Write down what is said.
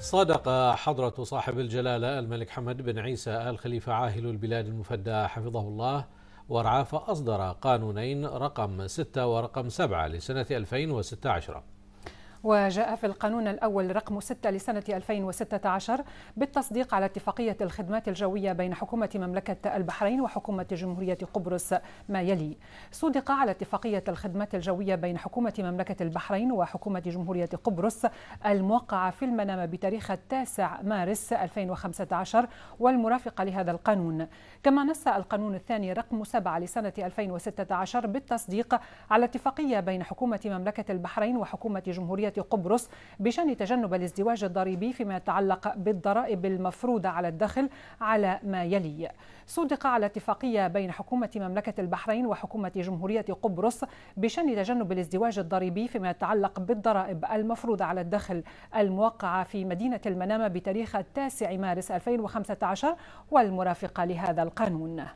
صدق حضرة صاحب الجلالة الملك حمد بن عيسى آل خليفة عاهل البلاد المفدى حفظه الله ورعاه فأصدر قانونين رقم 6 ورقم 7 لسنة 2016 وجاء في القانون الأول رقم 6 لسنة 2016 بالتصديق على اتفاقية الخدمات الجوية بين حكومة مملكة البحرين وحكومة جمهورية قبرص ما يلي صدق على اتفاقية الخدمات الجوية بين حكومة مملكة البحرين وحكومة جمهورية قبرص الموقعة في المنام بتاريخ التاسع مارس 2015 والمرافقة لهذا القانون كما نص القانون الثاني رقم 7 لسنة 2016 بالتصديق على اتفاقية بين حكومة مملكة البحرين وحكومة جمهورية قبرص بشان تجنب الازدواج الضريبي فيما يتعلق بالضرائب المفروضة على الدخل على ما يلي صدق على اتفاقية بين حكومة مملكة البحرين وحكومة جمهورية قبرص بشان تجنب الازدواج الضريبي فيما يتعلق بالضرائب المفروضة على الدخل الموقعة في مدينة المنامة بتاريخ 9 مارس 2015 والمرافقة لهذا القانون